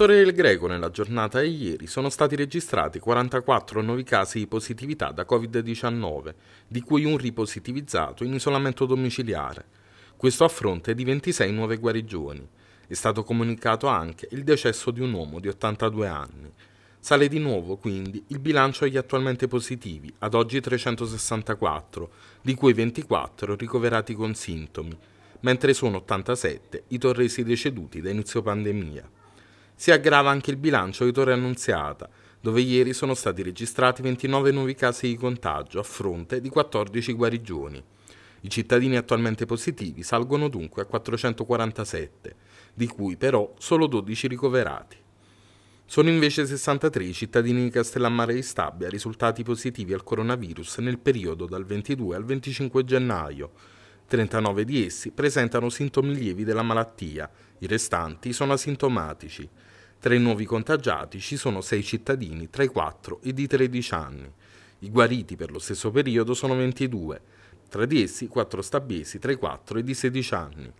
Torre del Greco nella giornata di ieri sono stati registrati 44 nuovi casi di positività da Covid-19, di cui un ripositivizzato in isolamento domiciliare. Questo a fronte di 26 nuove guarigioni. È stato comunicato anche il decesso di un uomo di 82 anni. Sale di nuovo quindi il bilancio agli attualmente positivi, ad oggi 364, di cui 24 ricoverati con sintomi, mentre sono 87 i torresi deceduti da inizio pandemia. Si aggrava anche il bilancio di Torre Annunziata, dove ieri sono stati registrati 29 nuovi casi di contagio a fronte di 14 guarigioni. I cittadini attualmente positivi salgono dunque a 447, di cui però solo 12 ricoverati. Sono invece 63 i cittadini di Castellammare di Stabia risultati positivi al coronavirus nel periodo dal 22 al 25 gennaio, 39 di essi presentano sintomi lievi della malattia, i restanti sono asintomatici. Tra i nuovi contagiati ci sono 6 cittadini tra i 4 e i 13 anni. I guariti per lo stesso periodo sono 22, tra di essi 4 stabiesi tra i 4 e i 16 anni.